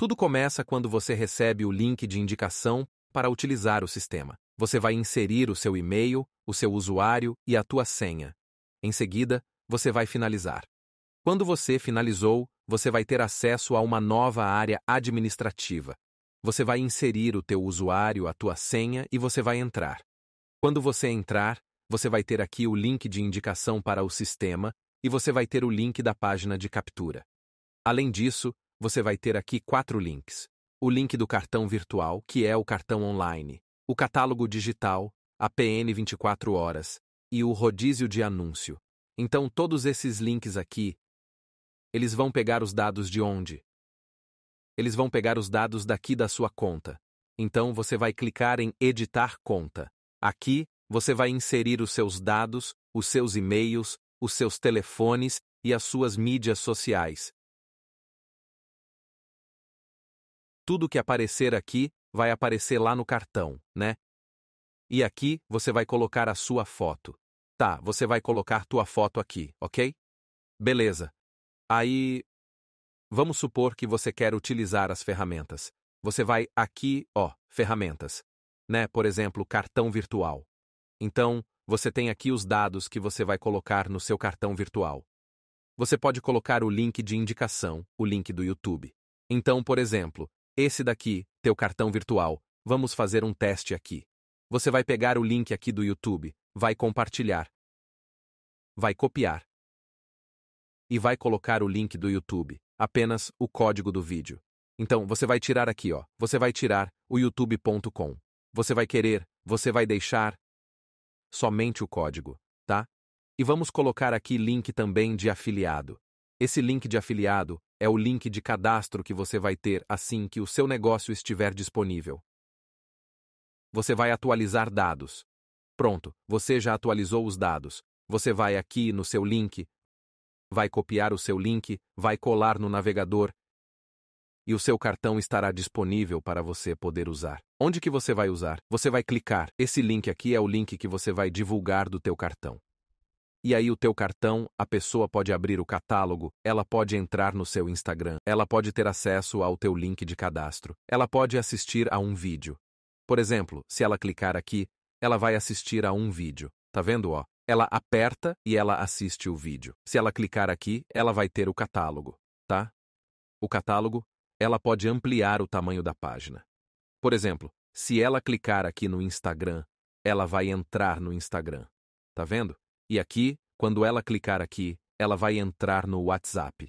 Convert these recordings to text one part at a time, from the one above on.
Tudo começa quando você recebe o link de indicação para utilizar o sistema. Você vai inserir o seu e-mail, o seu usuário e a tua senha. Em seguida, você vai finalizar. Quando você finalizou, você vai ter acesso a uma nova área administrativa. Você vai inserir o teu usuário, a tua senha e você vai entrar. Quando você entrar, você vai ter aqui o link de indicação para o sistema e você vai ter o link da página de captura. Além disso, você vai ter aqui quatro links. O link do cartão virtual, que é o cartão online, o catálogo digital, a PN 24 horas e o rodízio de anúncio. Então, todos esses links aqui, eles vão pegar os dados de onde? Eles vão pegar os dados daqui da sua conta. Então, você vai clicar em Editar Conta. Aqui, você vai inserir os seus dados, os seus e-mails, os seus telefones e as suas mídias sociais. tudo que aparecer aqui vai aparecer lá no cartão, né? E aqui você vai colocar a sua foto. Tá, você vai colocar tua foto aqui, ok? Beleza. Aí, vamos supor que você quer utilizar as ferramentas. Você vai aqui, ó, ferramentas, né? Por exemplo, cartão virtual. Então, você tem aqui os dados que você vai colocar no seu cartão virtual. Você pode colocar o link de indicação, o link do YouTube. Então, por exemplo, esse daqui, teu cartão virtual, vamos fazer um teste aqui. Você vai pegar o link aqui do YouTube, vai compartilhar, vai copiar e vai colocar o link do YouTube, apenas o código do vídeo. Então, você vai tirar aqui, ó. Você vai tirar o youtube.com. Você vai querer, você vai deixar somente o código, tá? E vamos colocar aqui link também de afiliado. Esse link de afiliado é o link de cadastro que você vai ter assim que o seu negócio estiver disponível. Você vai atualizar dados. Pronto, você já atualizou os dados. Você vai aqui no seu link, vai copiar o seu link, vai colar no navegador e o seu cartão estará disponível para você poder usar. Onde que você vai usar? Você vai clicar. Esse link aqui é o link que você vai divulgar do teu cartão. E aí o teu cartão, a pessoa pode abrir o catálogo, ela pode entrar no seu Instagram, ela pode ter acesso ao teu link de cadastro, ela pode assistir a um vídeo. Por exemplo, se ela clicar aqui, ela vai assistir a um vídeo. Tá vendo, ó? Ela aperta e ela assiste o vídeo. Se ela clicar aqui, ela vai ter o catálogo, tá? O catálogo, ela pode ampliar o tamanho da página. Por exemplo, se ela clicar aqui no Instagram, ela vai entrar no Instagram. Tá vendo? E aqui, quando ela clicar aqui, ela vai entrar no WhatsApp.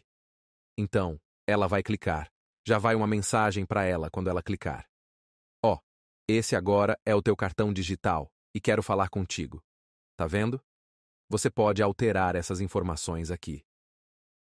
Então, ela vai clicar. Já vai uma mensagem para ela quando ela clicar. Ó, oh, esse agora é o teu cartão digital e quero falar contigo. Tá vendo? Você pode alterar essas informações aqui.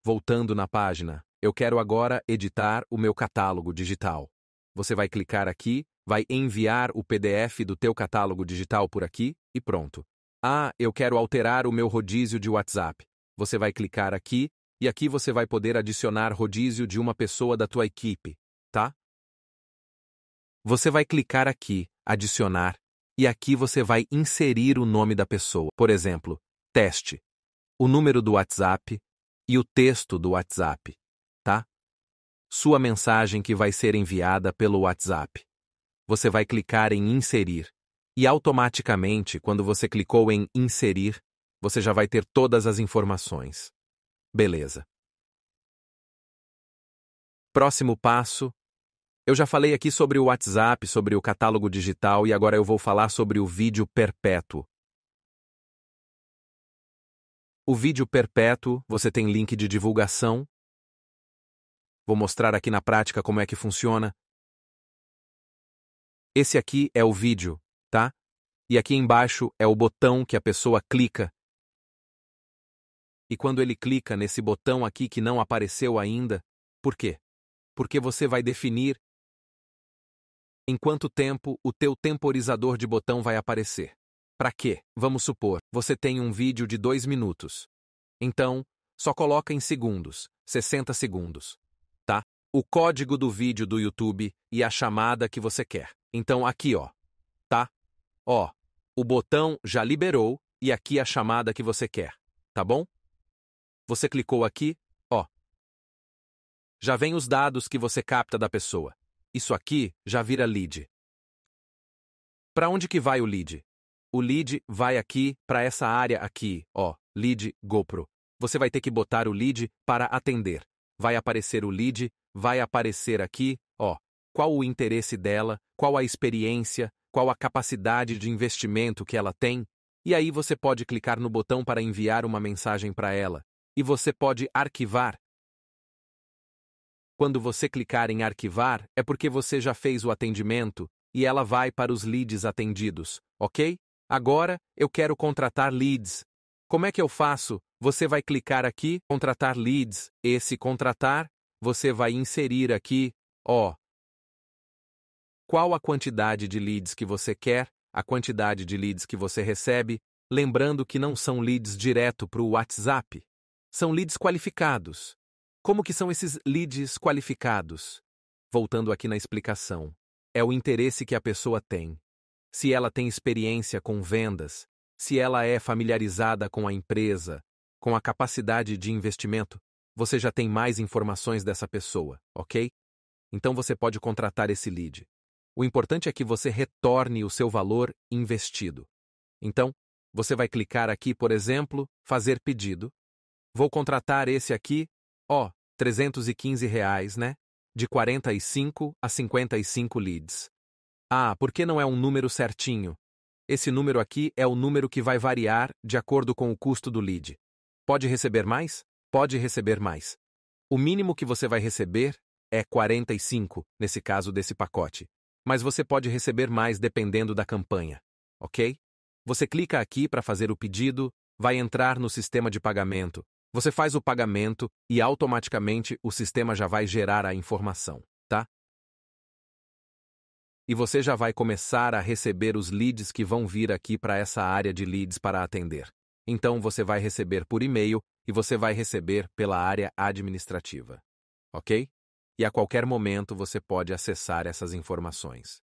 Voltando na página, eu quero agora editar o meu catálogo digital. Você vai clicar aqui, vai enviar o PDF do teu catálogo digital por aqui e pronto. Ah, eu quero alterar o meu rodízio de WhatsApp. Você vai clicar aqui, e aqui você vai poder adicionar rodízio de uma pessoa da tua equipe, tá? Você vai clicar aqui, adicionar, e aqui você vai inserir o nome da pessoa. Por exemplo, teste, o número do WhatsApp e o texto do WhatsApp, tá? Sua mensagem que vai ser enviada pelo WhatsApp. Você vai clicar em inserir. E automaticamente, quando você clicou em Inserir, você já vai ter todas as informações. Beleza. Próximo passo. Eu já falei aqui sobre o WhatsApp, sobre o catálogo digital e agora eu vou falar sobre o vídeo perpétuo. O vídeo perpétuo, você tem link de divulgação. Vou mostrar aqui na prática como é que funciona. Esse aqui é o vídeo tá? E aqui embaixo é o botão que a pessoa clica. E quando ele clica nesse botão aqui que não apareceu ainda, por quê? Porque você vai definir em quanto tempo o teu temporizador de botão vai aparecer. Para quê? Vamos supor, você tem um vídeo de 2 minutos. Então, só coloca em segundos, 60 segundos, tá? O código do vídeo do YouTube e a chamada que você quer. Então aqui, ó, Ó, o botão já liberou e aqui é a chamada que você quer, tá bom? Você clicou aqui, ó. Já vem os dados que você capta da pessoa. Isso aqui já vira lead. Para onde que vai o lead? O lead vai aqui para essa área aqui, ó, lead GoPro. Você vai ter que botar o lead para atender. Vai aparecer o lead, vai aparecer aqui, ó, qual o interesse dela, qual a experiência, qual a capacidade de investimento que ela tem, e aí você pode clicar no botão para enviar uma mensagem para ela, e você pode arquivar. Quando você clicar em arquivar, é porque você já fez o atendimento e ela vai para os leads atendidos, ok? Agora, eu quero contratar leads. Como é que eu faço? Você vai clicar aqui, contratar leads, esse contratar, você vai inserir aqui, ó, qual a quantidade de leads que você quer, a quantidade de leads que você recebe, lembrando que não são leads direto para o WhatsApp. São leads qualificados. Como que são esses leads qualificados? Voltando aqui na explicação. É o interesse que a pessoa tem. Se ela tem experiência com vendas, se ela é familiarizada com a empresa, com a capacidade de investimento, você já tem mais informações dessa pessoa, ok? Então você pode contratar esse lead. O importante é que você retorne o seu valor investido. Então, você vai clicar aqui, por exemplo, fazer pedido. Vou contratar esse aqui, ó, 315 reais, né? De 45 a 55 leads. Ah, porque não é um número certinho? Esse número aqui é o número que vai variar de acordo com o custo do lead. Pode receber mais? Pode receber mais. O mínimo que você vai receber é 45, nesse caso desse pacote mas você pode receber mais dependendo da campanha, ok? Você clica aqui para fazer o pedido, vai entrar no sistema de pagamento, você faz o pagamento e automaticamente o sistema já vai gerar a informação, tá? E você já vai começar a receber os leads que vão vir aqui para essa área de leads para atender. Então você vai receber por e-mail e você vai receber pela área administrativa, ok? e a qualquer momento você pode acessar essas informações.